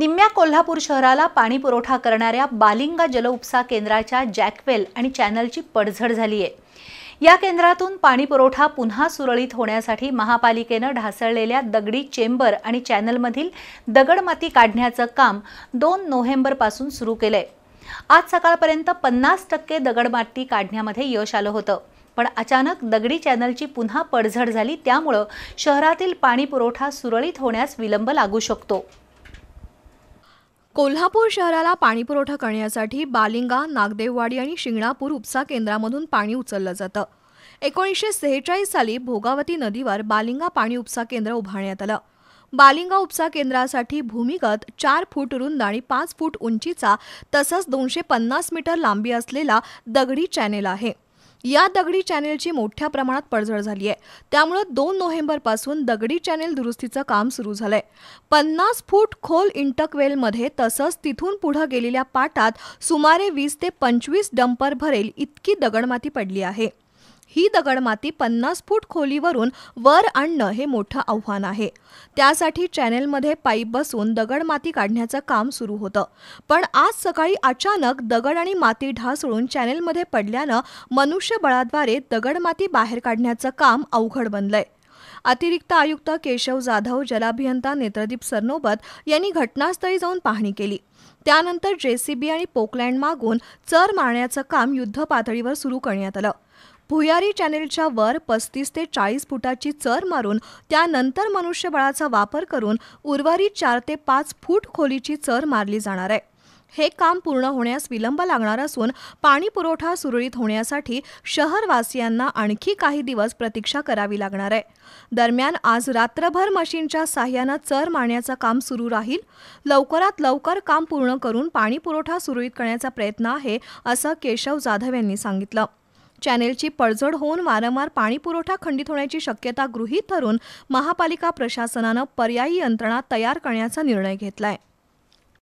निम्म्या कोल्हापूर शहराला पाणी पुरवठा करणाऱ्या बालिंगा जलउपसा केंद्राच्या जॅकवेल आणि चॅनलची पडझड झाली आहे या केंद्रातून पाणी पुरवठा पुन्हा सुरळीत होण्यासाठी महापालिकेनं ढासळलेल्या दगडी चेंबर आणि चॅनलमधील दगडमाती काढण्याचं काम दोन नोव्हेंबरपासून सुरू केलं आहे आज सकाळपर्यंत पन्नास टक्के दगडमाती काढण्यामध्ये यश आलं होतं पण अचानक दगडी चॅनलची पुन्हा पडझड झाली त्यामुळं शहरातील पाणी पुरवठा सुरळीत होण्यास विलंब लागू शकतो कोल्हापूर शहराला पाणीपुरवठा करण्यासाठी बालिंगा नागदेववाडी आणि शिंगणापूर उपसा केंद्रामधून पाणी उचललं जातं एकोणीसशे सेहेचाळीस साली भोगावती नदीवर बालिंगा पाणी उपसा केंद्र उभारण्यात आलं बालिंगा उपसा केंद्रासाठी भूमिगत चार फूट रुंद आणि पाच फूट उंचीचा तसंच दोनशे पन्नास मीटर लांबी असलेला दगडी चॅनेल आहे या दगडी चॅनेलची मोठ्या प्रमाणात पडझड झाली आहे त्यामुळे दोन पासून दगडी चॅनेल दुरुस्तीचं काम सुरू झालंय पन्नास फूट खोल इंटकवेलमध्ये तसंच तिथून पुढे गेलेल्या पाटात सुमारे वीस ते पंचवीस डंपर भरेल इतकी दगडमाती पडली आहे ही दगडमाती पन्नास फूट खोलीवरून वर आणणं हे मोठं आव्हान आहे त्यासाठी चॅनेलमध्ये पाईप बसून दगडमाती काढण्याचं काम सुरू होतं पण आज सकाळी अचानक दगड आणि माती ढासळून चॅनेलमध्ये पडल्यानं मनुष्यबळाद्वारे दगडमाती बाहेर काढण्याचं काम अवघड बनलंय अतिरिक्त आयुक्त केशव जाधव जलाभियंता नेत्रदीप सरनोबत यांनी घटनास्थळी जाऊन पाहणी केली त्यानंतर जेसीबी आणि पोकलँड मागून चर मारण्याचं काम युद्ध पातळीवर सुरू करण्यात आलं भुयारी चॅनेलच्या वर पस्तीस ते चाळीस फुटाची चर मारून त्यानंतर मनुष्यबळाचा वापर करून उर्वरित चार ते पाच फूट खोलीची चर मारली जाणार आहे हे काम पूर्ण होण्यास विलंब लागणार असून पाणी पुरवठा सुरळीत होण्यासाठी शहरवासियांना आणखी काही दिवस प्रतीक्षा करावी लागणार आहे दरम्यान आज रात्रभर मशीनच्या साह्यानं चर मारण्याचं काम सुरू राहील लवकरात लवकर काम पूर्ण करून पाणी पुरवठा सुरळीत करण्याचा प्रयत्न आहे असं केशव जाधव यांनी सांगितलं चॅनेलची पडझड होऊन वारंवार पाणीपुरवठा खंडित होण्याची शक्यता गृहीत धरून महापालिका प्रशासनानं पर्यायी यंत्रणा तयार करण्याचा निर्णय घेतलाय